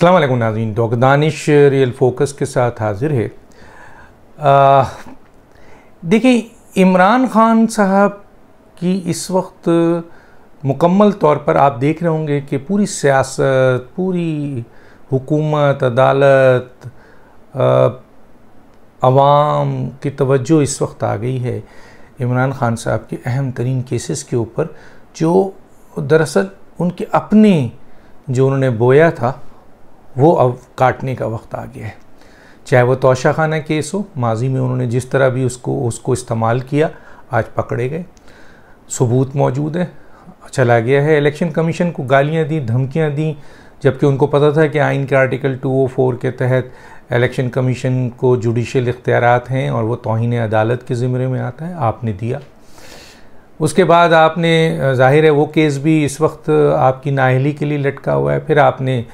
अल्लाम नाजीन dog Danish real focus के साथ हाजिर है देखिए इमरान ख़ान साहब की इस वक्त मुकम्मल तौर पर आप देख रहे होंगे कि पूरी सियासत पूरी हुकूमत अदालत आवाम की तवज्जो इस वक्त आ गई है इमरान ख़ान साहब के अहम तरीन केसेस के ऊपर जो दरअसल उनके अपने जो उन्होंने बोया था वो अब काटने का वक्त आ गया है चाहे वो तोशा खाना केस हो माजी में उन्होंने जिस तरह भी उसको उसको इस्तेमाल किया आज पकड़े गए सबूत मौजूद है चला गया है इलेक्शन कमीशन को गालियाँ दी धमकियाँ दी जबकि उनको पता था कि आइन के आर्टिकल 204 के तहत इलेक्शन कमीशन को जुडिशल इख्तियार हैं और वो तोहन अदालत के ज़िम्मे में आता है आपने दिया उसके बाद आपने जाहिर है वो केस भी इस वक्त आपकी नाहली के लिए लटका हुआ है फिर आपने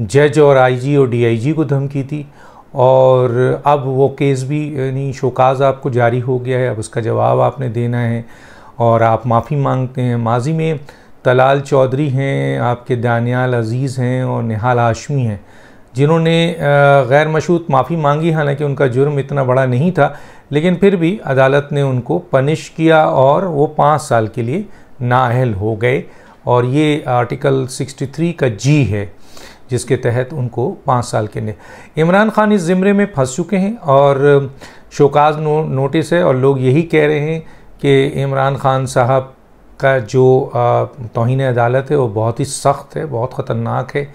जज और आईजी और डीआईजी को धमकी थी और अब वो केस भी यानी शोकाज आपको जारी हो गया है अब उसका जवाब आपने देना है और आप माफ़ी मांगते हैं माजी में तलाल चौधरी हैं आपके दानियाल अजीज़ हैं और निहाल हाशमी हैं जिन्होंने गैर मशहूत माफ़ी मांगी हालांकि उनका जुर्म इतना बड़ा नहीं था लेकिन फिर भी अदालत ने उनको पनिश किया और वो पाँच साल के लिए नाअहल हो गए और ये आर्टिकल 63 का जी है जिसके तहत उनको पाँच साल के लिए इमरान खान इस ज़िमरे में फंस चुके हैं और शोकाज नो, नोटिस है और लोग यही कह रहे हैं कि इमरान खान साहब का जो तोहन अदालत है वो बहुत ही सख्त है बहुत ख़तरनाक है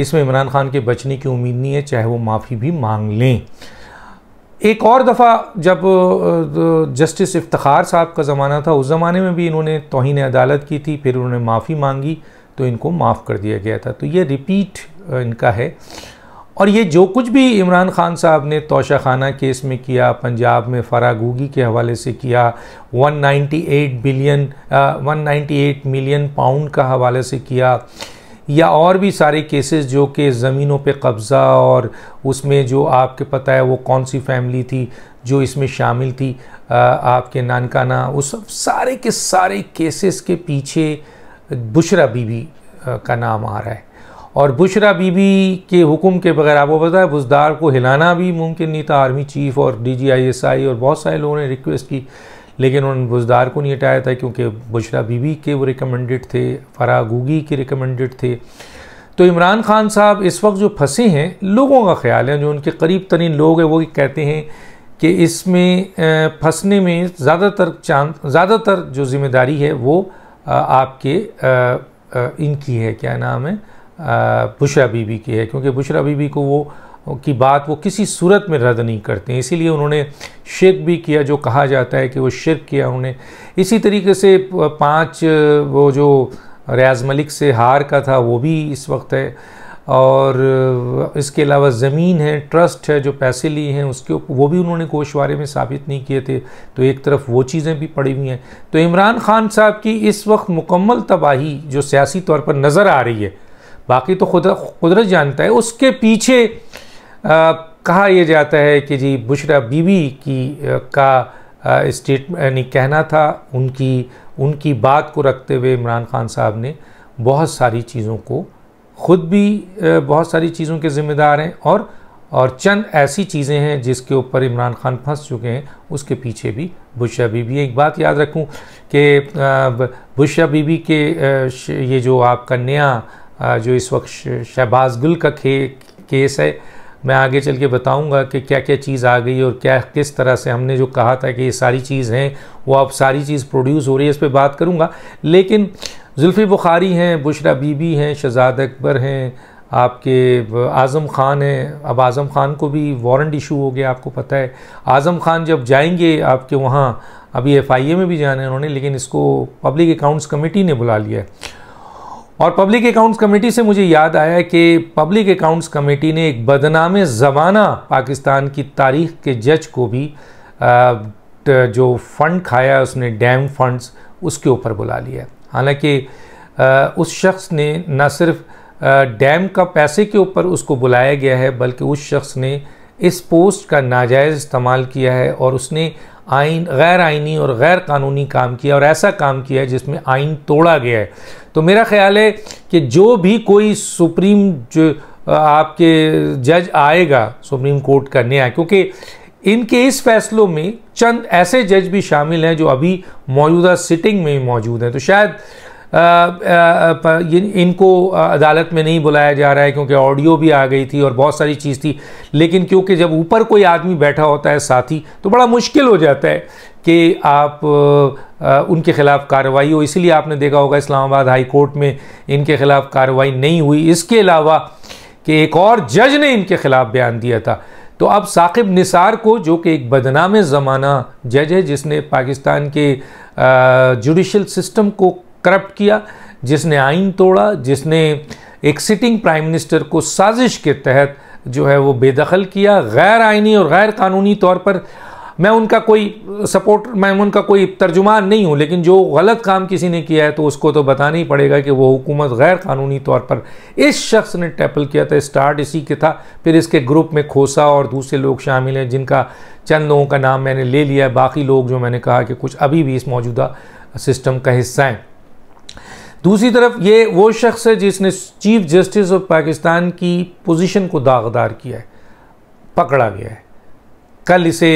इसमें इमरान खान के बचने की उम्मीद नहीं है चाहे वो माफ़ी भी मांग लें एक और दफ़ा जब जस्टिस इफ्तार साहब का ज़माना था उस ज़माने में भी इन्होंने तोहन अदालत की थी फिर उन्होंने माफ़ी मांगी तो इनको माफ़ कर दिया गया था तो ये रिपीट इनका है और ये जो कुछ भी इमरान खान साहब ने तोशा खाना केस में किया पंजाब में फरागूगी के हवाले से किया 198 बिलियन आ, 198 मिलियन पाउंड का हवाले से किया या और भी सारे केसेस जो कि के ज़मीनों पे कब्ज़ा और उसमें जो आपके पता है वो कौन सी फैमिली थी जो इसमें शामिल थी आ, आपके नानकाना उस सब सारे के सारे केसेस के पीछे बुशरा बीबी का नाम आ रहा है और बुशरा बीबी के हुक्म के बगैर आपको पता है बुजदार को हिलाना भी मुमकिन नहीं था आर्मी चीफ और D G I S I और बहुत सारे लोगों ने रिक्वेस्ट की लेकिन उन्होंने बुजदार को नहीं हटाया था क्योंकि बुशरा बीबी के वो रिकमेंडेड थे फरा गुगी के रिकमेंडेड थे तो इमरान खान साहब इस वक्त जो फंसे हैं लोगों का ख्याल है जो उनके करीब तरीन लोग हैं वो कहते हैं कि इसमें फंसने में ज़्यादातर चांद ज़्यादातर जो जिम्मेदारी है वो आपके इनकी है क्या नाम है बुशरा बीबी की है क्योंकि बुशरा बीबी को वो की बात वो किसी सूरत में रद्द नहीं करते इसीलिए उन्होंने शिरक भी किया जो कहा जाता है कि वो शिरक किया उन्होंने इसी तरीके से पांच वो जो रियाज मलिक से हार का था वो भी इस वक्त है और इसके अलावा ज़मीन है ट्रस्ट है जो पैसे लिए हैं उसके वो भी उन्होंने कोशवारे में साबित नहीं किए थे तो एक तरफ वो चीज़ें भी पड़ी हुई हैं तो इमरान खान साहब की इस वक्त मुकम्मल तबाही जो सियासी तौर पर नज़र आ रही है बाकी तो खुद कुदरत जानता है उसके पीछे आ, कहा यह जाता है कि जी बुशरा बीवी की आ, का स्टेट यानी कहना था उनकी उनकी बात को रखते हुए इमरान खान साहब ने बहुत सारी चीज़ों को खुद भी बहुत सारी चीज़ों के ज़िम्मेदार हैं और और चंद ऐसी चीज़ें हैं जिसके ऊपर इमरान खान फंस चुके हैं उसके पीछे भी बुशा बीबी एक बात याद रखूं कि बुशा बीबी के ये जो आपका नया जो इस वक्त शहबाज गुल का खे, केस है मैं आगे चल के बताऊंगा कि क्या क्या चीज़ आ गई और क्या किस तरह से हमने जो कहा था कि ये सारी चीज़ हैं वो अब सारी चीज़ प्रोड्यूस हो रही है इस पर बात करूँगा लेकिन जुल्फ़ी बुखारी हैं बुशरा बीबी हैं शहजाद अकबर हैं आपके आज़म ख़ान हैं अब आज़म ख़ान को भी वारंट इशू हो गया आपको पता है आज़म ख़ान जब जाएंगे आपके वहाँ अभी एफ में भी जाना है उन्होंने लेकिन इसको पब्लिक अकाउंट्स कमेटी ने बुला लिया है और पब्लिक अकाउंट्स कमेटी से मुझे याद आया कि पब्लिक अकाउंट्स कमेटी ने एक बदनाम ज़माना पाकिस्तान की तारीख के जज को भी आ, जो फ़ंड खाया उसने डैम फंड्स उसके ऊपर बुला लिया हालांकि उस शख्स ने न सिर्फ डैम का पैसे के ऊपर उसको बुलाया गया है बल्कि उस शख्स ने इस पोस्ट का नाजायज़ इस्तेमाल किया है और उसने आइन गैर आइनी और गैर कानूनी काम किया और ऐसा काम किया है जिसमें आइन तोड़ा गया है तो मेरा ख्याल है कि जो भी कोई सुप्रीम जो आपके जज आएगा सुप्रीम कोर्ट का न्याय क्योंकि इनके इस फैसलों में चंद ऐसे जज भी शामिल हैं जो अभी मौजूदा सिटिंग में मौजूद हैं तो शायद इनको अदालत में नहीं बुलाया जा रहा है क्योंकि ऑडियो भी आ गई थी और बहुत सारी चीज़ थी लेकिन क्योंकि जब ऊपर कोई आदमी बैठा होता है साथी तो बड़ा मुश्किल हो जाता है कि आप आ, उनके ख़िलाफ़ कार्रवाई हो इसीलिए आपने देखा होगा इस्लामाबाद हाई कोर्ट में इनके ख़िलाफ़ कार्रवाई नहीं हुई इसके अलावा कि एक और जज ने इनके ख़िलाफ़ बयान दिया था तो अब साकिब निसार को जो कि एक बदनाम ज़माना जज है जिसने पाकिस्तान के जुडिशल सिस्टम को करप्ट किया जिसने आइन तोड़ा जिसने एक सिटिंग प्राइम मिनिस्टर को साजिश के तहत जो है वो बेदखल किया गैर आइनी और गैर कानूनी तौर पर मैं उनका कोई सपोर्ट मैं उनका कोई तर्जुमान नहीं हूँ लेकिन जो गलत काम किसी ने किया है तो उसको तो बताना ही पड़ेगा कि वो हुकूमत गैर कानूनी तौर पर इस शख्स ने टैपल किया था स्टार्ट इसी के था फिर इसके ग्रुप में खोसा और दूसरे लोग शामिल हैं जिनका चंद लोगों का नाम मैंने ले लिया है बाकी लोग जो मैंने कहा कि कुछ अभी भी इस मौजूदा सिस्टम का हिस्सा हैं दूसरी तरफ ये वो शख्स है जिसने चीफ जस्टिस ऑफ पाकिस्तान की पोजीशन को दागदार किया है पकड़ा गया है कल इसे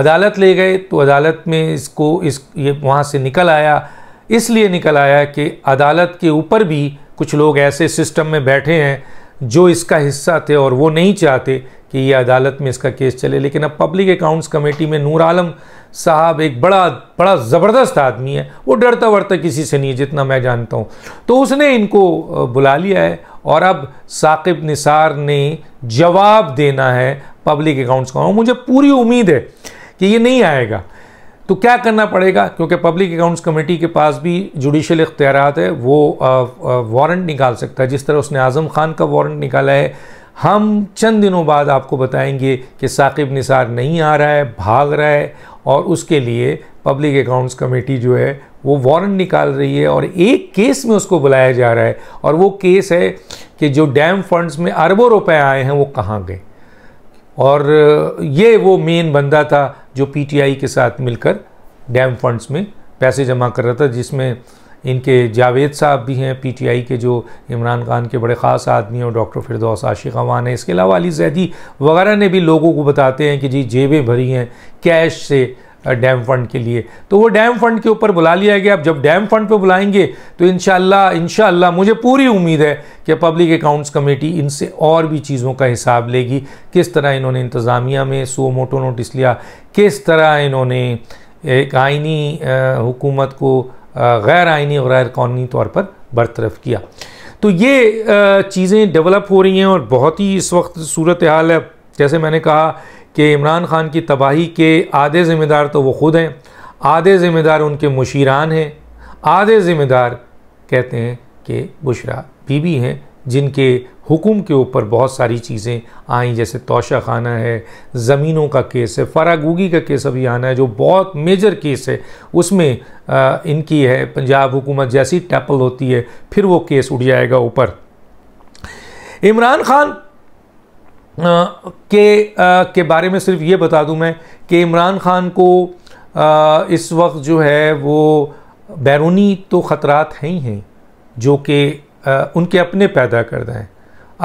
अदालत ले गए तो अदालत में इसको इस ये वहाँ से निकल आया इसलिए निकल आया कि अदालत के ऊपर भी कुछ लोग ऐसे सिस्टम में बैठे हैं जो इसका हिस्सा थे और वो नहीं चाहते कि ये अदालत में इसका केस चले लेकिन अब पब्लिक अकाउंट्स कमेटी में नूर आलम साहब एक बड़ा बड़ा ज़बरदस्त आदमी है वो डरता वरता किसी से नहीं है जितना मैं जानता हूँ तो उसने इनको बुला लिया है और अब साकिब निसार ने जवाब देना है पब्लिक अकाउंट्स का मुझे पूरी उम्मीद है कि ये नहीं आएगा तो क्या करना पड़ेगा क्योंकि पब्लिक अकाउंट्स कमेटी के पास भी जुडिशल इख्तियार है वो वारंट निकाल सकता है जिस तरह उसने आज़म खान का वारंट निकाला है हम चंद दिनों बाद आपको बताएंगे कि साकिब निसार नहीं आ रहा है भाग रहा है और उसके लिए पब्लिक अकाउंट्स कमेटी जो है वो वारंट निकाल रही है और एक केस में उसको बुलाया जा रहा है और वो केस है कि जो डैम फंड्स में अरबों रुपए आए हैं वो कहाँ गए और ये वो मेन बंदा था जो पीटीआई के साथ मिलकर डैम फंड्स में पैसे जमा कर रहा था जिसमें इनके जावेद साहब भी हैं पीटीआई के जो इमरान खान के बड़े ख़ास आदमी हैं और डॉक्टर फिरदौस आशिक अवान हैं इसके अलावा अली जैदी वगैरह ने भी लोगों को बताते हैं कि जी जेबें भरी हैं कैश से डैम फंड के लिए तो वो डैम फंड के ऊपर बुला लिया गया अब जब डैम फंड पे बुलाएंगे तो इन शाला मुझे पूरी उम्मीद है कि पब्लिक अकाउंट्स कमेटी इनसे और भी चीज़ों का हिसाब लेगी किस तरह इन्होंने इंतज़ामिया में सो मोटो नोटिस लिया किस तरह इन्होंने एक आइनी हुकूमत को गैर आइनी और गैर कानूनी तौर पर बरतरफ किया तो ये चीज़ें डेवलप हो रही हैं और बहुत ही इस वक्त सूरत हाल है जैसे मैंने कहा कि इमरान खान की तबाही के आधे ज़िम्मेदार तो वो ख़ुद हैं आधे ज़िम्मेदार उनके मुशीरान हैं आधे ज़िम्मेदार कहते हैं कि बुशरा बीबी हैं जिनके हुकुम के ऊपर बहुत सारी चीज़ें आई जैसे तोशा खाना है ज़मीनों का केस है फरागूगी का केस अभी आना है जो बहुत मेजर केस है उसमें आ, इनकी है पंजाब हुकूमत जैसी टैपल होती है फिर वो केस उठ जाएगा ऊपर इमरान खान के आ, के बारे में सिर्फ ये बता दूं मैं कि इमरान खान को आ, इस वक्त जो है वो बैरूनी तो ख़तरात हैं ही हैं जो कि उनके अपने पैदा कर दें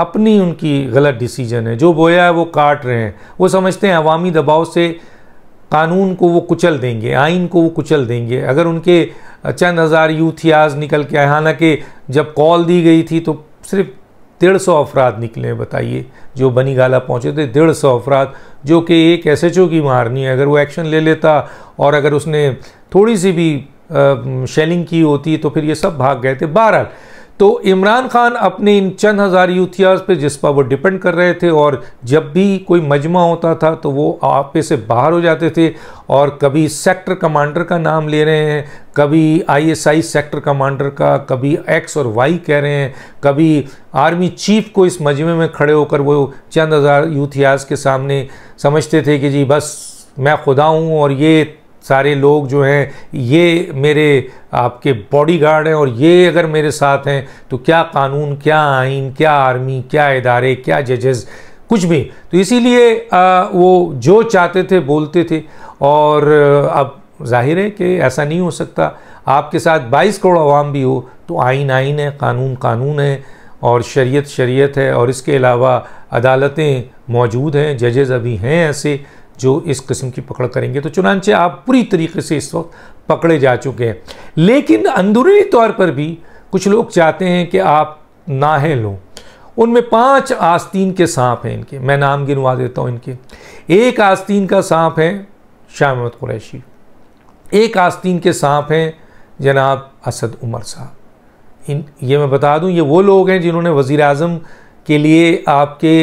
अपनी उनकी गलत डिसीजन है जो बोया है वो काट रहे हैं वो समझते हैं अवामी दबाव से कानून को वो कुचल देंगे आइन को वो कुचल देंगे अगर उनके चंद हज़ार यूथियाज़ निकल के आए हालांकि जब कॉल दी गई थी तो सिर्फ डेढ़ सौ अफराद निकले बताइए जो बनी गाला पहुँचे थे डेढ़ सौ अफराद जो कि एक एस एच ओ की मारनी है अगर वो एक्शन ले लेता और अगर उसने थोड़ी सी भी शेलिंग की होती तो फिर ये सब भाग गए थे बहरहाल तो इमरान खान अपने इन चंद हज़ार यूथियाज पे जिस पर वो डिपेंड कर रहे थे और जब भी कोई मजमा होता था तो वो आपे से बाहर हो जाते थे और कभी सेक्टर कमांडर का नाम ले रहे हैं कभी आईएसआई सेक्टर कमांडर का कभी एक्स और वाई कह रहे हैं कभी आर्मी चीफ को इस मजमे में खड़े होकर वो चंद हज़ार यूथियाज के सामने समझते थे कि जी बस मैं खुदा हूँ और ये सारे लोग जो हैं ये मेरे आपके बॉडीगार्ड हैं और ये अगर मेरे साथ हैं तो क्या कानून क्या आइन क्या आर्मी क्या इदारे क्या जजेस कुछ भी तो इसीलिए वो जो चाहते थे बोलते थे और अब जाहिर है कि ऐसा नहीं हो सकता आपके साथ 22 करोड़ आवाम भी हो तो आइन आइन है कानून कानून है और शरीयत शरीयत है और इसके अलावा अदालतें मौजूद हैं जजेज़ अभी हैं ऐसे जो इस किस्म की पकड़ करेंगे तो चुनानचे आप पूरी तरीके से इस वक्त पकड़े जा चुके हैं लेकिन अंदरूनी तौर पर भी कुछ लोग चाहते हैं कि आप नाहें लो उनमें पांच आस्तीन के सांप हैं इनके मैं नाम गिनवा देता हूँ इनके एक आस्तीन का सांप है शाह महमद कुरैशी एक आस्तीन के सांप हैं जनाब असद उमर साहब इन ये मैं बता दूं ये वो लोग हैं जिन्होंने वज़ी अजम के लिए आपके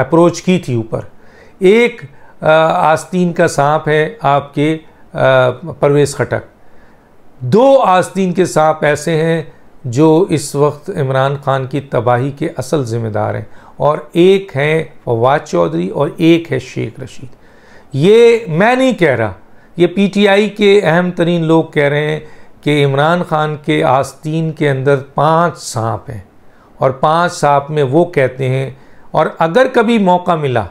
अप्रोच की थी ऊपर एक आस्तीन का सांप है आपके परवेज़ खटक दो आस्तीन के सांप ऐसे हैं जो इस वक्त इमरान खान की तबाही के असल ज़िम्मेदार हैं और एक हैं फवाद चौधरी और एक है शेख रशीद ये मैं नहीं कह रहा ये पीटीआई के अहम तरीन लोग कह रहे हैं कि इमरान खान के आस्तीन के अंदर पांच सांप हैं और पांच सांप में वो कहते हैं और अगर कभी मौका मिला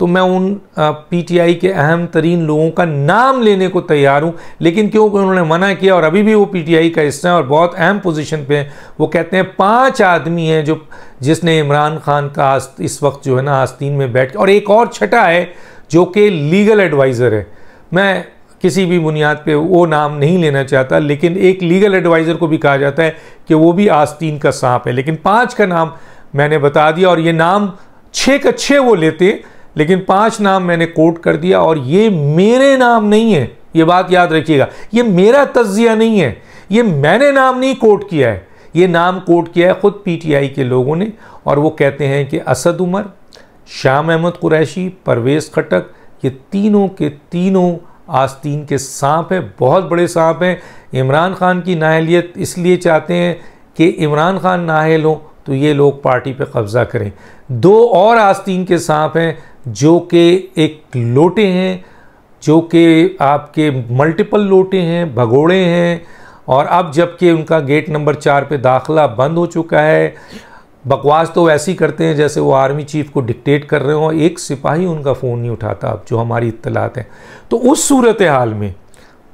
तो मैं उन पीटीआई के अहम तरीन लोगों का नाम लेने को तैयार हूँ लेकिन क्योंकि उन्होंने मना किया और अभी भी वो पीटीआई का हिस्सा है और बहुत अहम पोजीशन पे हैं वो कहते हैं पांच आदमी हैं जो जिसने इमरान खान का इस वक्त जो है ना आस्तीन में बैठ और एक और छठा है जो कि लीगल एडवाइज़र है मैं किसी भी बुनियाद पर वो नाम नहीं लेना चाहता लेकिन एक लीगल एडवाइज़र को भी कहा जाता है कि वो भी आस्तीन का सांप है लेकिन पाँच का नाम मैंने बता दिया और ये नाम छः का छः वो लेते हैं लेकिन पांच नाम मैंने कोट कर दिया और ये मेरे नाम नहीं है ये बात याद रखिएगा ये मेरा तजिया नहीं है ये मैंने नाम नहीं कोट किया है ये नाम कोट किया है ख़ुद पीटीआई के लोगों ने और वो कहते हैं कि असद उमर शाम अहमद कुरैशी परवेज़ खटक ये तीनों के तीनों आस्तीन के सांप हैं बहुत बड़े सांप हैं इमरान खान की नाहलीत इसलिए चाहते हैं कि इमरान खान नाहल हों तो ये लोग पार्टी पे कब्ज़ा करें दो और आस्तीन के सांप हैं जो कि एक लोटे हैं जो कि आपके मल्टीपल लोटे हैं भगोड़े हैं और अब जबकि उनका गेट नंबर चार पे दाखला बंद हो चुका है बकवास तो वैसे ही करते हैं जैसे वो आर्मी चीफ को डिक्टेट कर रहे हो एक सिपाही उनका फ़ोन नहीं उठाता अब जो हमारी इतलात हैं तो उस सूरत हाल में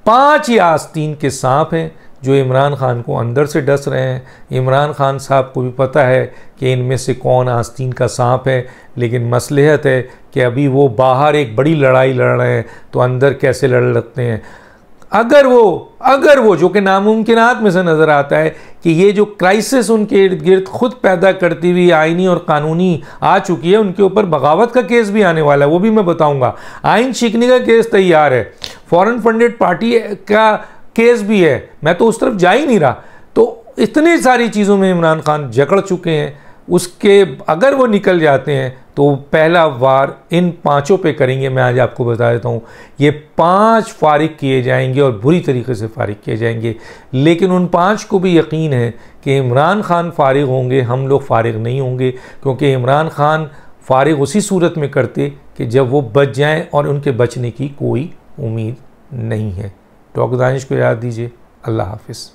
पांच आस्तीन के सांप हैं जो इमरान खान को अंदर से डस रहे हैं इमरान खान साहब को भी पता है कि इनमें से कौन आस्तीन का सांप है लेकिन मसलहत है कि अभी वो बाहर एक बड़ी लड़ाई लड़ रहे हैं तो अंदर कैसे लड़ लगते हैं अगर वो अगर वो जो कि नामुमकिन में से नज़र आता है कि ये जो क्राइसिस उनके इर्द गिर्द खुद पैदा करती हुई आइनी और कानूनी आ चुकी है उनके ऊपर बगावत का केस भी आने वाला है वो भी मैं बताऊंगा आइन सीखने का केस तैयार है फॉरेन फंडेड पार्टी का केस भी है मैं तो उस तरफ जा ही नहीं रहा तो इतनी सारी चीज़ों में इमरान खान जकड़ चुके हैं उसके अगर वो निकल जाते हैं तो पहला वार इन पांचों पे करेंगे मैं आज आपको बता देता हूँ ये पांच फारिग किए जाएंगे और बुरी तरीके से फारिग किए जाएंगे लेकिन उन पांच को भी यकीन है कि इमरान खान फारिग होंगे हम लोग फारिग नहीं होंगे क्योंकि इमरान खान फारिग उसी सूरत में करते कि जब वो बच जाएं और उनके बचने की कोई उम्मीद नहीं है डॉग तो दानिश को याद दीजिए अल्लाह हाफिज़